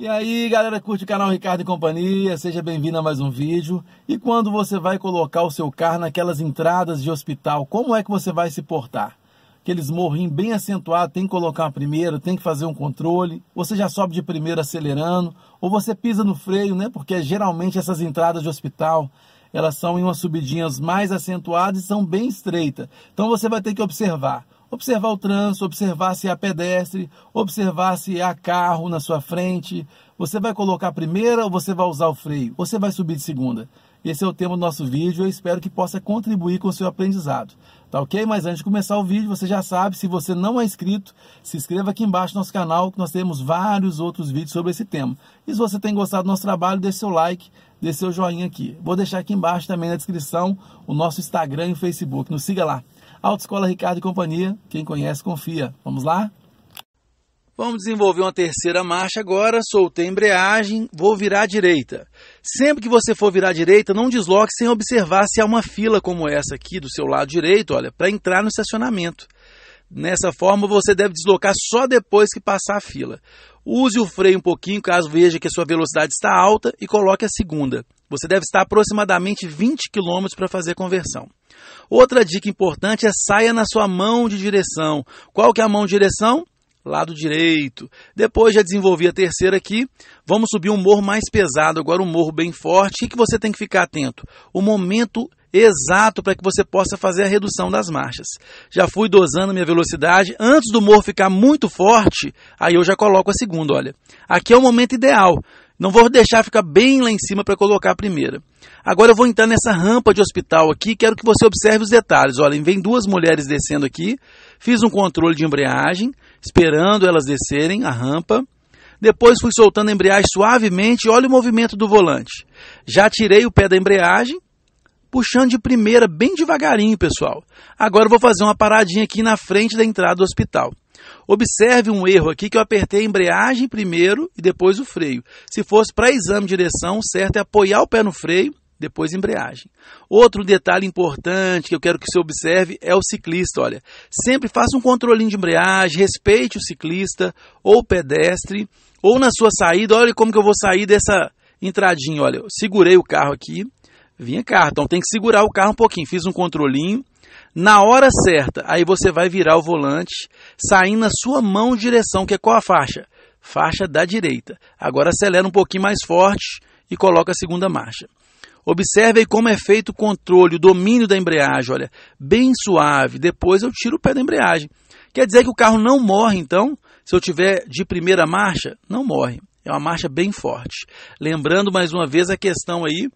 E aí galera, curte o canal Ricardo e Companhia, seja bem-vindo a mais um vídeo. E quando você vai colocar o seu carro naquelas entradas de hospital, como é que você vai se portar? Aqueles morrinhos bem acentuados, tem que colocar a primeira, tem que fazer um controle, você já sobe de primeira acelerando, ou você pisa no freio, né? Porque geralmente essas entradas de hospital, elas são em umas subidinhas mais acentuadas e são bem estreitas. Então você vai ter que observar observar o trânsito, observar se há pedestre, observar se há carro na sua frente. Você vai colocar a primeira ou você vai usar o freio? Ou você vai subir de segunda? Esse é o tema do nosso vídeo, eu espero que possa contribuir com o seu aprendizado. Tá ok? Mas antes de começar o vídeo, você já sabe, se você não é inscrito, se inscreva aqui embaixo no nosso canal, que nós temos vários outros vídeos sobre esse tema. E se você tem gostado do nosso trabalho, deixe seu like, deixe seu joinha aqui. Vou deixar aqui embaixo também na descrição o nosso Instagram e Facebook. Nos siga lá. Autoescola Ricardo e Companhia, quem conhece, confia. Vamos lá? Vamos desenvolver uma terceira marcha agora, soltei a embreagem, vou virar à direita. Sempre que você for virar à direita, não desloque sem observar se há uma fila como essa aqui do seu lado direito, olha, para entrar no estacionamento. Nessa forma, você deve deslocar só depois que passar a fila. Use o freio um pouquinho caso veja que a sua velocidade está alta e coloque a segunda. Você deve estar aproximadamente 20 km para fazer conversão. Outra dica importante é saia na sua mão de direção. Qual que é a mão de direção? Lado direito. Depois já desenvolvi a terceira aqui. Vamos subir um morro mais pesado, agora um morro bem forte. O que você tem que ficar atento? O momento exato para que você possa fazer a redução das marchas. Já fui dosando minha velocidade. Antes do morro ficar muito forte, aí eu já coloco a segunda, olha. Aqui é o momento ideal. Não vou deixar ficar bem lá em cima para colocar a primeira. Agora eu vou entrar nessa rampa de hospital aqui, quero que você observe os detalhes. Olha, vem duas mulheres descendo aqui, fiz um controle de embreagem, esperando elas descerem a rampa. Depois fui soltando a embreagem suavemente, olha o movimento do volante. Já tirei o pé da embreagem, puxando de primeira bem devagarinho, pessoal. Agora eu vou fazer uma paradinha aqui na frente da entrada do hospital. Observe um erro aqui que eu apertei a embreagem primeiro e depois o freio. Se fosse para exame de direção, o certo é apoiar o pé no freio, depois embreagem. Outro detalhe importante que eu quero que você observe é o ciclista, olha. Sempre faça um controlinho de embreagem, respeite o ciclista ou o pedestre, ou na sua saída, olha como que eu vou sair dessa entradinha, olha. Eu segurei o carro aqui, vinha carro, então tem que segurar o carro um pouquinho. Fiz um controlinho, na hora certa, aí você vai virar o volante, saindo na sua mão direção, que é qual a faixa? Faixa da direita. Agora acelera um pouquinho mais forte e coloca a segunda marcha. Observe aí como é feito o controle, o domínio da embreagem, olha, bem suave. Depois eu tiro o pé da embreagem. Quer dizer que o carro não morre, então? Se eu tiver de primeira marcha, não morre. É uma marcha bem forte. Lembrando mais uma vez a questão aí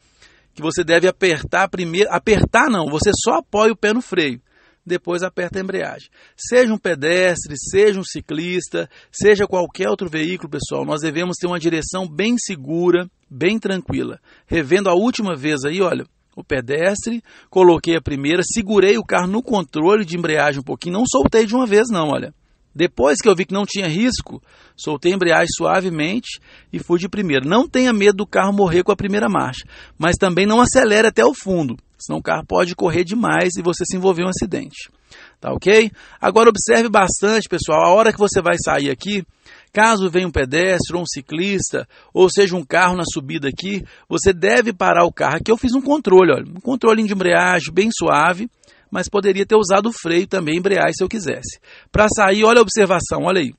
que você deve apertar primeiro. Apertar não, você só apoia o pé no freio. Depois aperta a embreagem. Seja um pedestre, seja um ciclista, seja qualquer outro veículo, pessoal, nós devemos ter uma direção bem segura, bem tranquila. Revendo a última vez aí, olha, o pedestre, coloquei a primeira, segurei o carro no controle de embreagem um pouquinho, não soltei de uma vez, não, olha. Depois que eu vi que não tinha risco, soltei a embreagem suavemente e fui de primeira. Não tenha medo do carro morrer com a primeira marcha, mas também não acelere até o fundo, senão o carro pode correr demais e você se envolver em um acidente. Tá ok? Agora observe bastante, pessoal, a hora que você vai sair aqui, caso venha um pedestre ou um ciclista, ou seja, um carro na subida aqui, você deve parar o carro. Aqui eu fiz um controle, olha, um controle de embreagem bem suave mas poderia ter usado o freio também, embrear se eu quisesse. Para sair, olha a observação, olha aí.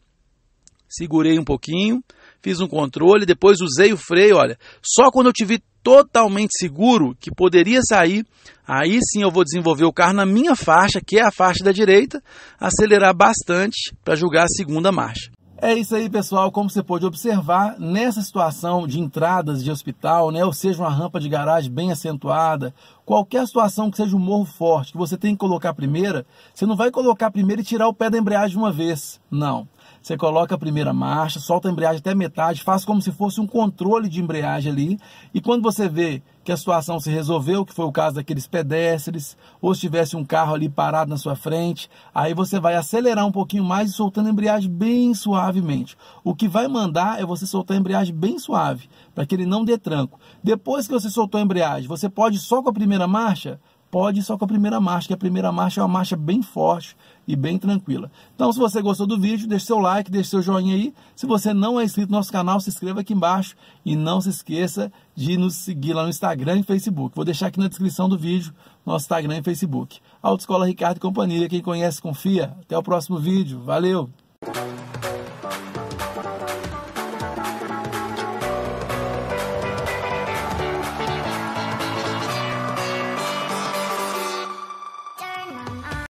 Segurei um pouquinho, fiz um controle, depois usei o freio, olha. Só quando eu tive totalmente seguro que poderia sair, aí sim eu vou desenvolver o carro na minha faixa, que é a faixa da direita, acelerar bastante para julgar a segunda marcha. É isso aí, pessoal. Como você pode observar, nessa situação de entradas de hospital, né, ou seja, uma rampa de garagem bem acentuada, qualquer situação que seja um morro forte, que você tem que colocar a primeira, você não vai colocar a primeira e tirar o pé da embreagem de uma vez. Não. Você coloca a primeira marcha, solta a embreagem até metade, faz como se fosse um controle de embreagem ali. E quando você vê que a situação se resolveu, que foi o caso daqueles pedestres, ou se tivesse um carro ali parado na sua frente, aí você vai acelerar um pouquinho mais e soltando a embreagem bem suavemente. O que vai mandar é você soltar a embreagem bem suave, para que ele não dê tranco. Depois que você soltou a embreagem, você pode só com a primeira marcha pode só com a primeira marcha, que a primeira marcha é uma marcha bem forte e bem tranquila. Então, se você gostou do vídeo, deixe seu like, deixe seu joinha aí. Se você não é inscrito no nosso canal, se inscreva aqui embaixo e não se esqueça de nos seguir lá no Instagram e Facebook. Vou deixar aqui na descrição do vídeo nosso Instagram e Facebook. Autoescola Ricardo e Companhia, quem conhece confia. Até o próximo vídeo. Valeu!